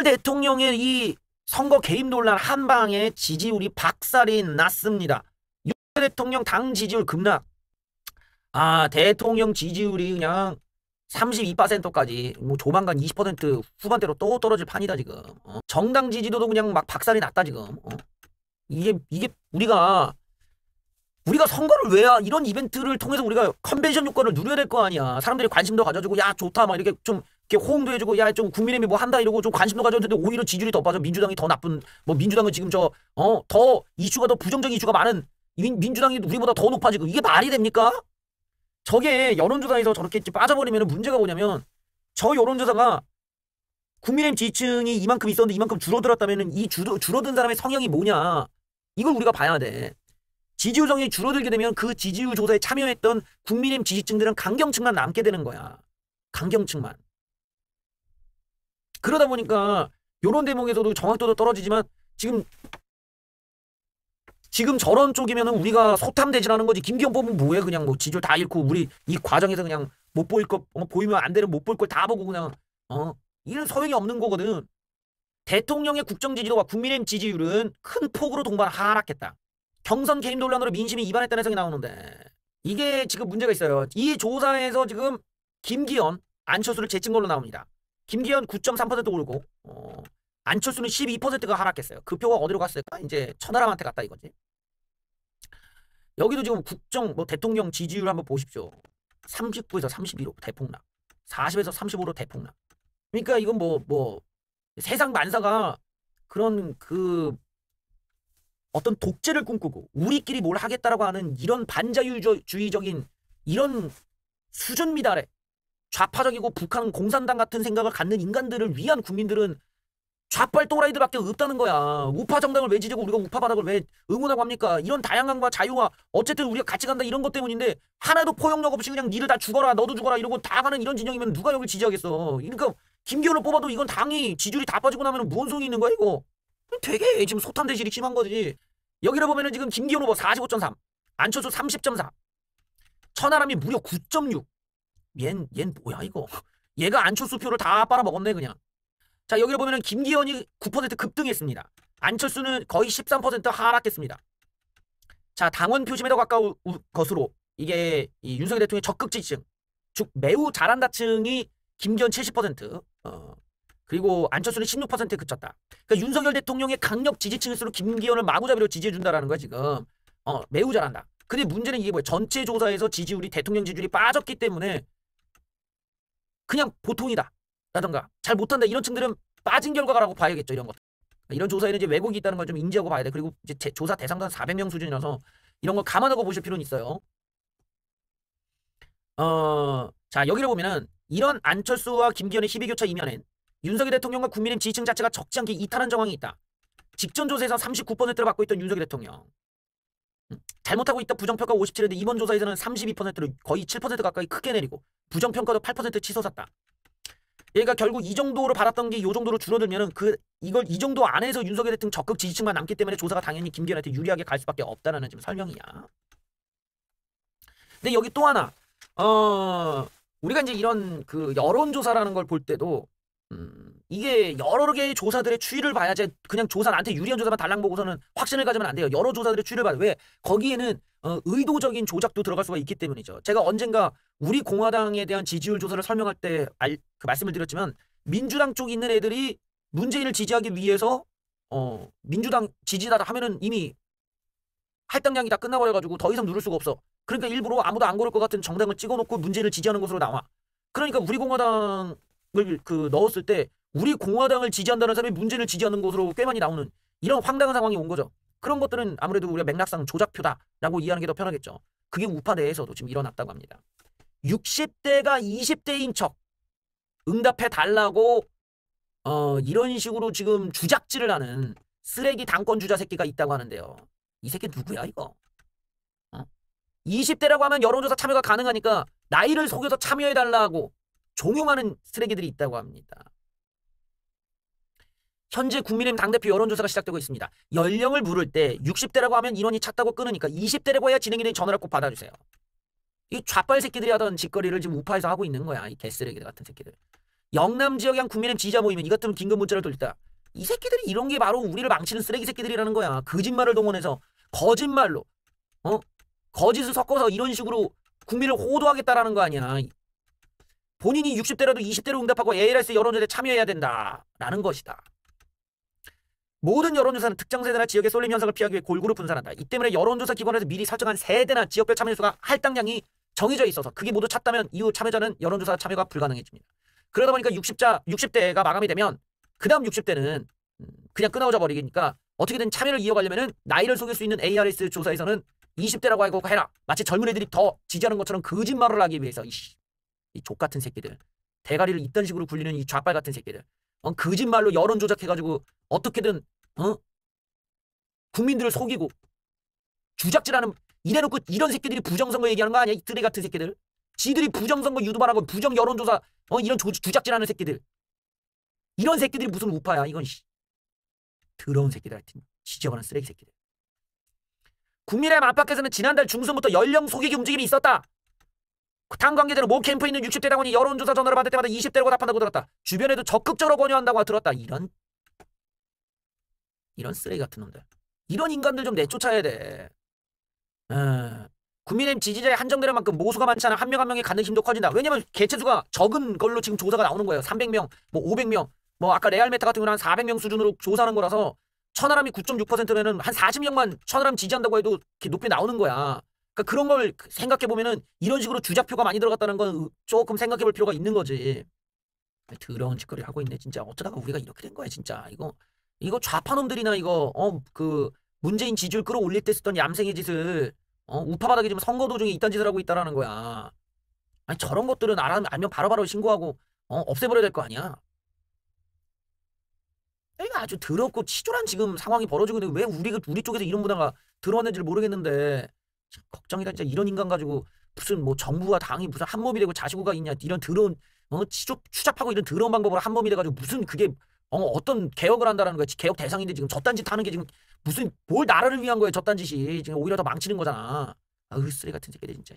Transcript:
윤석열 대통령의 이 선거 개입 논란 한 방에 지지율이 박살이 났습니다. 윤석열 대통령 당 지지율 급락. 아 대통령 지지율이 그냥 32%까지 뭐 조만간 20% 후반대로 또 떨어질 판이다 지금. 어. 정당 지지도도 그냥 막 박살이 났다 지금. 어. 이게 이게 우리가 우리가 선거를 왜 이런 이벤트를 통해서 우리가 컨벤션 효과를 누려야 될 거 아니야. 사람들이 관심도 가져주고 야 좋다 막 이렇게 좀 이렇게 호응도 해주고 야 좀국민의힘뭐 한다 이러고 좀 관심도 가져는데 오히려 지지율이 더 빠져 민주당이 더 나쁜 뭐 민주당은 지금 저 어 더 이슈가 더 부정적인 이슈가 많은 민, 주당이 우리보다 더 높아지고 이게 말이 됩니까? 저게 여론조사에서 저렇게 빠져버리면 문제가 뭐냐면 저 여론조사가 국민의힘 지지층이 이만큼 있었는데 이만큼 줄어들었다면 이 줄어, 줄어든 사람의 성향이 뭐냐 이걸 우리가 봐야 돼. 지지율 성이 줄어들게 되면 그 지지율 조사에 참여했던 국민의힘 지지층들은 강경층만 남게 되는 거야. 강경층만. 그러다 보니까 요런 대목에서도 정확도도 떨어지지만 지금 지금 저런 쪽이면 우리가 소탐대지라는 거지 김기현 뽑으면 뭐해 그냥 뭐 지줄 다 잃고 우리 이 과정에서 그냥 못 보일 거 어, 보이면 안 되는 못 볼 걸 다 보고 그냥 어 이런 소용이 없는 거거든 대통령의 국정 지지도와 국민의힘 지지율은 큰 폭으로 동반 하락했다 경선 개인 논란으로 민심이 이반했다는 해석이 나오는데 이게 지금 문제가 있어요 이 조사에서 지금 김기현 안철수를 제친 걸로 나옵니다 김기현 9 3 오르고 어, 안철수는 12%가 하락했어요. 그표가 어디로 갔을까? 이제 천하람한테 갔다 이거지. 여기도 지금 국정 뭐 대통령 지지율 한번 보십시오. 39에서 31로 대폭락. 40에서 35로 대폭락. 그러니까 이건 뭐뭐 뭐 세상 만사가 그런 그 어떤 독재를 꿈꾸고 우리끼리 뭘 하겠다라고 하는 이런 반자율주의적인 이런 수준 미달에 좌파적이고 북한 공산당 같은 생각을 갖는 인간들을 위한 국민들은 좌빨 또라이들밖에 없다는 거야. 우파 정당을 왜 지지고 우리가 우파 바닥을 왜 응원하고 합니까? 이런 다양함과 자유와 어쨌든 우리가 같이 간다 이런 것 때문인데 하나도 포용력 없이 그냥 니를 다 죽어라 너도 죽어라 이러고 다 가는 이런 진영이면 누가 여기 지지하겠어. 그러니까 김기현을 뽑아도 이건 당이 지지율이 다 빠지고 나면 무언 소용이 있는 거야 이거. 되게 지금 소탄 대실이 심한 거지. 여기를 보면은 지금 김기현 후보 45.3 안철수 30.4 천하람이 무려 9.6 얜, 얜 뭐야 이거. 얘가 안철수 표를 다 빨아먹었네 그냥. 자 여기를 보면 김기현이 9% 급등했습니다. 안철수는 거의 13% 하락했습니다. 자 당원 표심에 더 가까운 것으로 이게 윤석열 대통령의 적극 지지층 즉 매우 잘한다 층이 김기현 70% 어, 그리고 안철수는 16%에 그쳤다. 그러니까 윤석열 대통령의 강력 지지층일수록 김기현을 마구잡이로 지지해준다라는 거야 지금. 어 매우 잘한다. 근데 문제는 이게 뭐야 전체 조사에서 지지율이 대통령 지지율이 빠졌기 때문에 그냥 보통이다 라던가 잘 못한다 이런 층들은 빠진 결과라고 봐야겠죠 이런 것 이런 조사에는 이제 왜곡이 있다는 걸 좀 인지하고 봐야 돼 그리고 이제 조사 대상도 한 400명 수준이라서 이런 걸 감안하고 보실 필요는 있어요 어, 자 여기를 보면은 이런 안철수와 김기현의 희비교차 이면엔 윤석열 대통령과 국민의힘 지지층 자체가 적지 않게 이탈한 정황이 있다 직전 조사에서 39%를 받고 있던 윤석열 대통령 음, 잘못하고 있다 부정평가 57인데 이번 조사에서는 32%로 거의 7% 가까이 크게 내리고 부정평가도 8% 치솟았다. 얘가 결국 이 정도로 받았던 게 이 정도로 줄어들면은 그 이걸 이 정도 안에서 윤석열 대통령 적극 지지층만 남기 때문에 조사가 당연히 김기현한테 유리하게 갈 수밖에 없다라는 지금 설명이야. 근데 여기 또 하나 어 우리가 이제 이런 그 여론조사라는 걸 볼 때도 음 이게 여러 개의 조사들의 추이를 봐야지 그냥 조사 나한테 유리한 조사만 달랑 보고서는 확신을 가지면 안 돼요. 여러 조사들의 추이를 봐야 왜 거기에는 어, 의도적인 조작도 들어갈 수가 있기 때문이죠. 제가 언젠가 우리 공화당에 대한 지지율 조사를 설명할 때 알, 그 말씀을 드렸지만 민주당 쪽에 있는 애들이 문재인을 지지하기 위해서 어, 민주당 지지다 하면은 이미 할당량이 다 끝나버려가지고 더 이상 누를 수가 없어. 그러니까 일부러 아무도 안 고를 것 같은 정당을 찍어놓고 문재인을 지지하는 것으로 나와. 그러니까 우리 공화당을 그 넣었을 때 우리 공화당을 지지한다는 사람이 문재인을 지지하는 것으로 꽤 많이 나오는 이런 황당한 상황이 온 거죠. 그런 것들은 아무래도 우리가 맥락상 조작표다라고 이해하는 게 더 편하겠죠. 그게 우파 내에서도 지금 일어났다고 합니다. 60대가 20대인 척 응답해 달라고 어, 이런 식으로 지금 주작질을 하는 쓰레기 당권 주자 새끼가 있다고 하는데요. 이 새끼 누구야 이거? 어? 20대라고 하면 여론조사 참여가 가능하니까 나이를 속여서 참여해달라고 종용하는 쓰레기들이 있다고 합니다. 현재 국민의힘 당대표 여론조사가 시작되고 있습니다. 연령을 물을 때 60대라고 하면 인원이 찼다고 끊으니까 20대라고 해야 진행이 되는 전화를 꼭 받아주세요. 이 좌빨 새끼들이 하던 짓거리를 지금 우파에서 하고 있는 거야. 이 개쓰레기들 같은 새끼들. 영남 지역에 한 국민의힘 지지자 모이면 이것 때문 긴급 문자를 돌렸다. 이 새끼들이 이런 게 바로 우리를 망치는 쓰레기 새끼들이라는 거야. 거짓말을 동원해서 거짓말로 어? 거짓을 섞어서 이런 식으로 국민을 호도하겠다라는 거 아니야. 본인이 60대라도 20대로 응답하고 ALS 여론조사에 참여해야 된다라는 것이다. 모든 여론조사는 특정 세대나 지역의 쏠림 현상을 피하기 위해 골고루 분산한다. 이 때문에 여론조사 기관에서 미리 설정한 세대나 지역별 참여수가 할당량이 정해져 있어서 그게 모두 찼다면 이후 참여자는 여론조사 참여가 불가능해집니다. 그러다 보니까 60자, 60대가 마감이 되면 그 다음 60대는 그냥 끊어져 버리니까 어떻게든 참여를 이어가려면 나이를 속일 수 있는 ARS 조사에서는 20대라고 하고 해라. 마치 젊은 애들이 더 지지하는 것처럼 거짓말을 하기 위해서 이씨, 이 족같은 새끼들. 대가리를 이딴 식으로 굴리는 이 좌빨 같은 새끼들. 어, 거짓말로 여론 조작해가지고 어떻게든 어? 국민들을 속이고 주작질하는 이래놓고 이런 새끼들이 부정선거 얘기하는 거 아니야? 이 드레 같은 새끼들. 지들이 부정선거 유도발하고 부정 여론조사 어 이런 조, 주작질하는 새끼들. 이런 새끼들이 무슨 우파야 이건 씨. 더러운 새끼들 하여튼 지저분한 쓰레기 새끼들. 국민의힘 안팎에서는 지난달 중순부터 연령 속이기 움직임이 있었다. 당 관계자로 모 캠프에 있는 60대 당원이 여론조사 전화를 받을 때마다 20대라고 답한다고 들었다. 주변에도 적극적으로 권유한다고 들었다. 이런 이런 쓰레기 같은 놈들. 이런 인간들 좀 내쫓아야 돼. 음, 국민의힘 지지자의 한정되는 만큼 모수가 많지 않아 한 명한 한 명이 가는 힘도 커진다. 왜냐면 개체수가 적은 걸로 지금 조사가 나오는 거예요. 300명, 뭐 500명, 뭐 아까 레알메타 같은 경우는 한 400명 수준으로 조사하는 거라서 천하람이 9.6%면은 한 40명만 천하람 지지한다고 해도 높게 나오는 거야. 그러니까 그런 걸 그 생각해 보면은 이런 식으로 주자표가 많이 들어갔다는 건 조금 생각해 볼 필요가 있는 거지. 더러운 짓거리 하고 있네 진짜 어쩌다가 우리가 이렇게 된 거야 진짜 이거 이거 좌파놈들이나 이거 어 그 문재인 지지율 끌어올릴 때 쓰던 얌생의 짓을 어 우파바닥에 지금 선거 도중에 이딴 짓을 하고 있다라는 거야 아니 저런 것들은 알아, 알면 바로바로 신고하고 어 없애버려야 될 거 아니야 이거 아주 더럽고 치졸한 지금 상황이 벌어지고 있는데 왜 우리 우리 쪽에서 이런 문화가 들어왔는지를 모르겠는데 걱정이다 진짜 이런 인간 가지고 무슨 뭐 정부와 당이 무슨 한 몸이 되고 자식고가 있냐 이런 드러운어 추적, 추잡하고 이런 드러운 방법으로 한 몸이 돼가지고 무슨 그게 어, 어떤 개혁을 한다라는 거야 개혁 대상인데 지금 저딴 짓 하는 게 지금 무슨 뭘 나라를 위한 거야 저딴 짓이 지금 오히려 더 망치는 거잖아 아으 쓰레 같은 새끼들 진짜